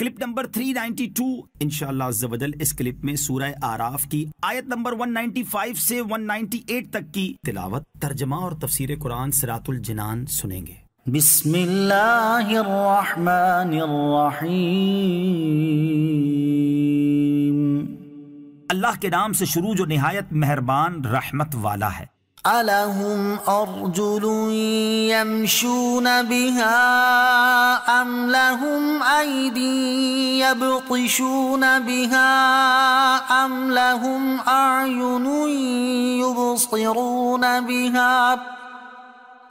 clip number 392 इंशाल्लाह अज़्ज़वजल इस clip में सूरह आराफ की आयत नंबर 195 से 198 तक की तिलावत तर्जमा और तफसीर कुरान सरातुल जिनान सुनेंगे अल्लाह के नाम से शुरू जो नहायत मेहरबान रहमत वाला है ألهم أرجل يمشون بها أم لهم أيدي يبطشون بها أم لهم أعين يبصرون بها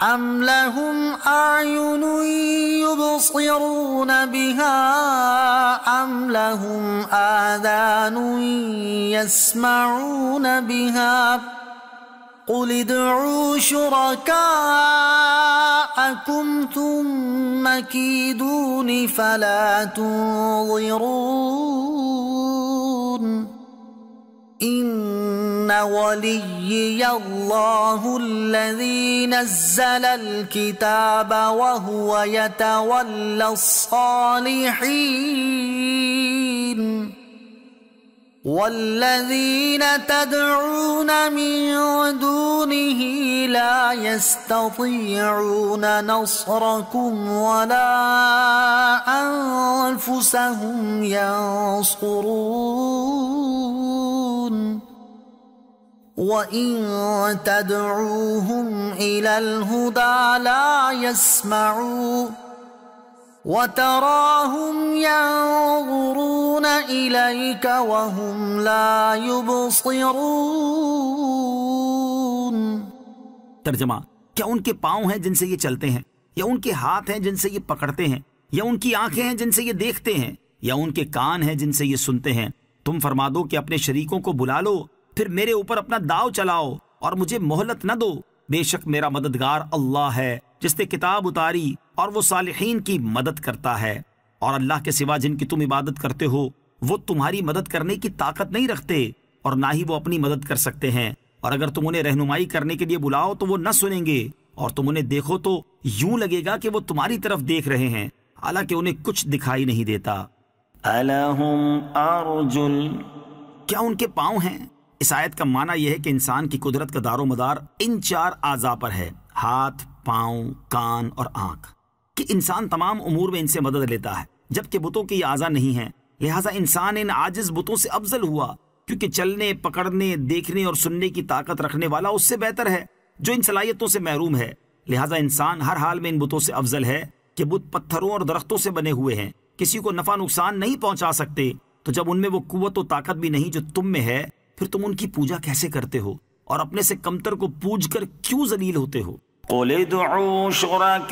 أم لهم أعين يبصرون بها أم لهم آذان يسمعون بها ۖ قل ادعوا شركاءكم ثم كيدون فلا تنظرون ان وليي الله الذي نزل الكتاب وهو يتولى الصالحين والذين تدعون من دونه لا يستطيعون نصركم ولا انفسهم ينصرون وان تدعوهم الى الهدى لا يسمعون وتراهم ينظرون إليك وهم لا يبصرون तर्जमा क्या उनके पांव हैं जिनसे ये चलते हैं या उनके हाथ हैं जिनसे ये पकड़ते हैं या उनकी आंखें हैं जिनसे ये देखते हैं या उनके कान हैं जिनसे ये सुनते हैं तुम फरमा दो कि अपने शरीकों को बुला लो फिर मेरे ऊपर अपना दाव चलाओ और मुझे मोहलत न दो बेशक मेरा मददगार अल्लाह है जिसने किताब उतारी और वो सालहीन की मदद करता है और अल्लाह के सिवा जिनकी तुम इबादत करते हो वो तुम्हारी मदद करने की ताकत नहीं रखते और ना ही वो अपनी मदद कर सकते हैं और अगर तुम उन्हें रहनुमाई करने के लिए बुलाओ तो वो न सुनेंगे और तुम उन्हें देखो तो यूं लगेगा कि वो तुम्हारी तरफ देख रहे हैं हालांकि उन्हें कुछ दिखाई नहीं देता क्या उनके पाँव है इस आयत का माना यह है कि इंसान की कुदरत का दारो मदार इन चार आजा पर है हाथ पाँव कान और आँख कि इंसान तमाम उमूर में इनसे मदद लेता है जबकि बुतों की आज़ा नहीं है लिहाजा इंसान इन आजिज बुतों से अफजल हुआ क्योंकि चलने पकड़ने देखने और सुनने की ताकत रखने वाला उससे बेहतर है जो इन सलाहियतों से महरूम है लिहाजा इंसान हर हाल में इन बुतों से अफजल है कि बुत पत्थरों और दरख्तों से बने हुए हैं किसी को नफा नुकसान नहीं पहुंचा सकते तो जब उनमें वो कुत और ताकत भी नहीं जो तुम में है फिर तुम उनकी पूजा कैसे करते हो और अपने से कमतर को पूज कर क्यों जलील होते हो قل ادعوا شركاءكم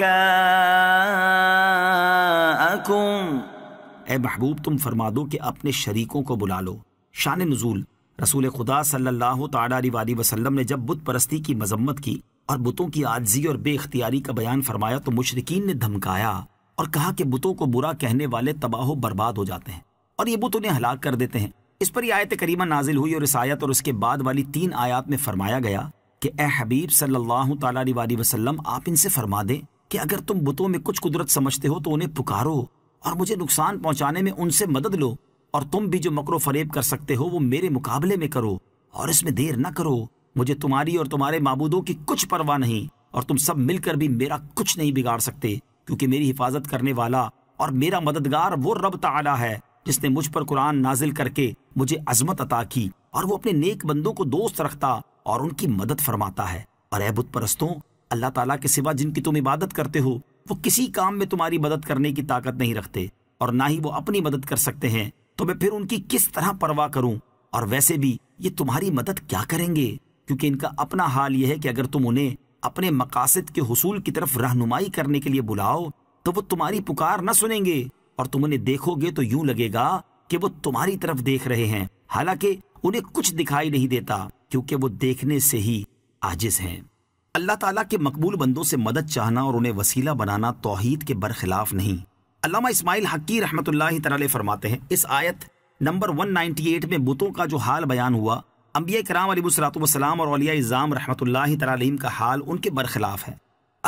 ए महबूब तुम फरमा दो कि अपने शरीकों को बुला लो शान नजूल रसूल खुदा सल्लल्लाहु अलैहि वसल्लम ने जब बुत परस्ती की मजम्मत की और बुतों की आजजी और बेख्तियारी का बयान फरमाया तो मुशरकिन ने धमकाया और कहा कि बुतों को बुरा कहने वाले तबाह बर्बाद हो जाते हैं और ये बुत उन्हें हलाक कर देते हैं इस पर यह आयत करीमा नाजिल हुई और इस आयत और उसके बाद वाली तीन आयात में फरमाया गया कि ए हबीब सल्लल्लाहु अलैहि वसल्लम आप इनसे फरमा दें कि अगर तुम बुतों में कुछ कुदरत समझते हो तो उन्हें पुकारो और मुझे नुकसान पहुंचाने में उनसे मदद लो और तुम भी जो मकरो फरेब कर सकते हो वो मेरे मुकाबले में करो और इसमें देर न करो मुझे तुम्हारी और तुम्हारे मबूदों की कुछ परवाह नहीं और तुम सब मिलकर भी मेरा कुछ नहीं बिगाड़ सकते क्योंकि मेरी हिफाजत करने वाला और मेरा मददगार वो रब तला है जिसने मुझ पर कुरान नाजिल करके मुझे अजमत अता की और वो अपने नेक बंदों को दोस्त रखता और उनकी मदद फरमाता है और ए बुत परस्तों अल्लाह ताला के सिवा जिनकी तुम इबादत करते हो वो किसी काम में तुम्हारी मदद करने की ताकत नहीं रखते और ना ही वो अपनी मदद कर सकते हैं तो मैं फिर उनकी किस तरह परवाह करूं और वैसे भी ये तुम्हारी मदद क्या करेंगे क्योंकि इनका अपना हाल यह है कि अगर तुम उन्हें अपने मकासद के हसूल की तरफ रहनुमाई करने के लिए बुलाओ तो वो तुम्हारी पुकार न सुनेंगे और तुम उन्हें देखोगे तो यूं लगेगा कि वो तुम्हारी तरफ देख रहे हैं हालांकि उन्हें कुछ दिखाई नहीं देता क्योंकि वो देखने से ही आजिज हैं अल्लाह ताला के मकबूल बंदों से मदद चाहना और उन्हें वसीला बनाना तोहहीद के बरखिलाफ नहीं अलामा इसमाइल हकी रहमत तरह फरमाते हैं इस आयत नंबर 198 में बुतों का जो हाल बयान हुआ अम्बिया कराम अलीसलातम और अलिया इज़ाम रहमत तलीम का हाल उनके बरखिलाफ है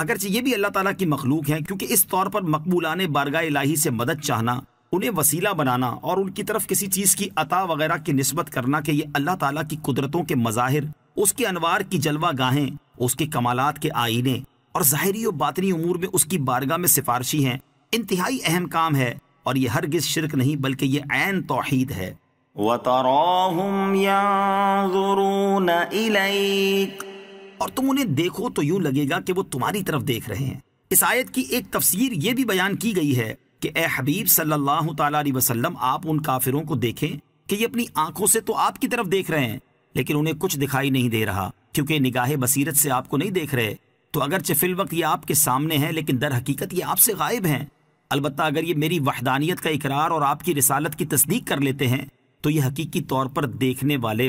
अगरचे ये भी अल्लाह ताला की मखलूक है क्योंकि इस तौर पर मकबूलान बारगा इलाही से मदद चाहना उन्हें वसीला बनाना और उनकी तरफ किसी चीज़ की अता वगैरह की नस्बत करना कि ये अल्लाह ताला की कुदरतों के मज़ाहिर उसके अनवार की जलवा गाहें उसके कमालात के आईने और जहरी और बातनी उमूर में उसकी बारगाह में सिफारशी हैं इंतहाई अहम काम है और ये हरगिज़ शिरक नहीं बल्कि ये आन तोहद है और तुम उन्हें देखो तो यूं लगेगा कि वो तुम्हारी तरफ देख रहे हैं इस आयत की एक तफसीर ये भी बयान की गई है कि ए हबीब सल्लल्लाहु अलैहि वसल्लम आप उन काफिरों को देखें कि ये अपनी आंखों से तो आपकी तरफ देख रहे हैं लेकिन उन्हें कुछ दिखाई नहीं दे रहा क्योंकि निगाह बसीरत से आपको नहीं देख रहे तो अगर चिफिल वक्त ये आपके सामने है लेकिन दर हकीकत ये आपसे गायब है अलबत्त अगर ये मेरी वहदानियत का इकरार और आपकी रिसालत की तस्दीक कर लेते हैं तो ये हकीकी तौर पर देखने वाले